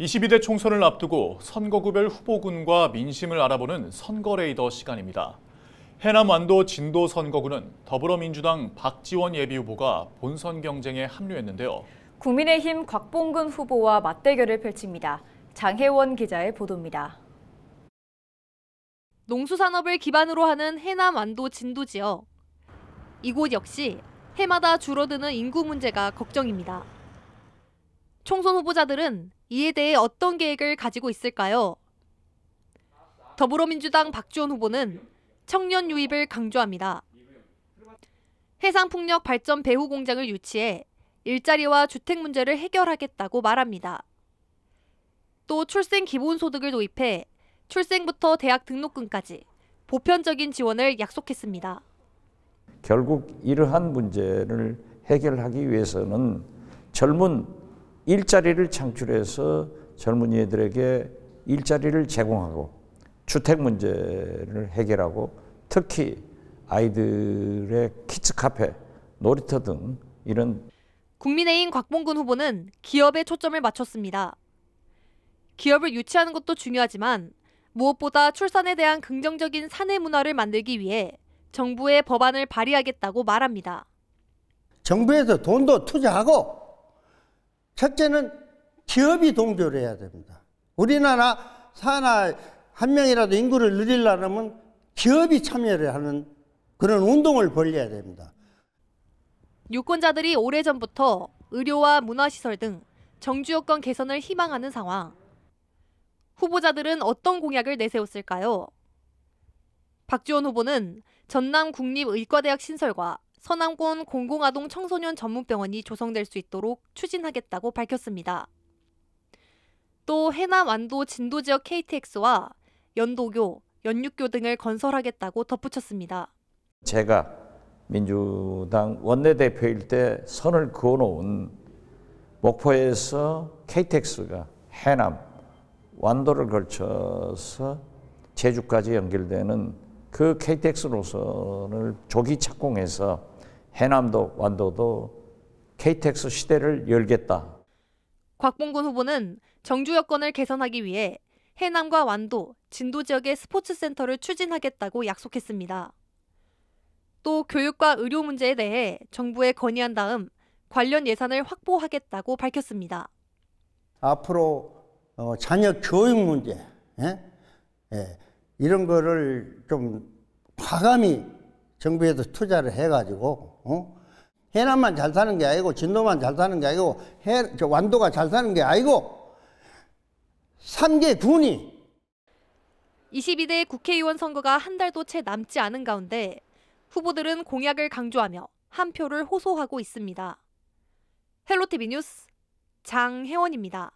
22대 총선을 앞두고 선거구별 후보군과 민심을 알아보는 선거레이더 시간입니다. 해남 완도 진도 선거구는 더불어민주당 박지원 예비후보가 본선 경쟁에 합류했는데요. 국민의힘 곽봉근 후보와 맞대결을 펼칩니다. 장혜원 기자의 보도입니다. 농수산업을 기반으로 하는 해남 완도 진도 지역. 이곳 역시 해마다 줄어드는 인구 문제가 걱정입니다. 총선 후보자들은 이에 대해 어떤 계획을 가지고 있을까요? 더불어민주당 박지원 후보는 청년 유입을 강조합니다. 해상풍력 발전 배후 공장을 유치해 일자리와 주택 문제를 해결하겠다고 말합니다. 또 출생 기본소득을 도입해 출생부터 대학 등록금까지 보편적인 지원을 약속했습니다. 결국 이러한 문제를 해결하기 위해서는 젊은 일자리를 창출해서 젊은이들에게 일자리를 제공하고 주택 문제를 해결하고 특히 아이들의 키즈 카페, 놀이터 등 이런 국민의힘 곽봉근 후보는 기업에 초점을 맞췄습니다. 기업을 유치하는 것도 중요하지만 무엇보다 출산에 대한 긍정적인 사내 문화를 만들기 위해 정부의 법안을 발의하겠다고 말합니다. 정부에서 돈도 투자하고 첫째는 기업이 동조를 해야 됩니다. 우리나라 산하 한 명이라도 인구를 늘리려면 기업이 참여를 하는 그런 운동을 벌려야 됩니다. 유권자들이 오래전부터 의료와 문화시설 등 정주 여건 개선을 희망하는 상황. 후보자들은 어떤 공약을 내세웠을까요? 박지원 후보는 전남 국립의과대학 신설과 서남권 공공아동 청소년 전문병원이 조성될 수 있도록 추진하겠다고 밝혔습니다. 또 해남 완도 진도 지역 KTX와 연도교, 연육교 등을 건설하겠다고 덧붙였습니다. 제가 민주당 원내대표일 때 선을 그어놓은 목포에서 KTX가 해남, 완도를 걸쳐서 제주까지 연결되는 그 KTX 노선을 조기 착공해서 해남도 완도도 KTX 시대를 열겠다. 곽봉근 후보는 정주 여건을 개선하기 위해 해남과 완도, 진도 지역의 스포츠 센터를 추진하겠다고 약속했습니다. 또 교육과 의료 문제에 대해 정부에 건의한 다음 관련 예산을 확보하겠다고 밝혔습니다. 앞으로 자녀 어, 교육 문제, 예? 예. 이런 거를 좀 과감히 정부에도 투자를 해가지고 어? 해남만 잘 사는 게 아니고 진도만 잘 사는 게 아니고 해, 완도가 잘 사는 게 아니고 3개 군이 22대 국회의원 선거가 한 달도 채 남지 않은 가운데 후보들은 공약을 강조하며 한 표를 호소하고 있습니다. 헬로티비 뉴스 장혜원입니다.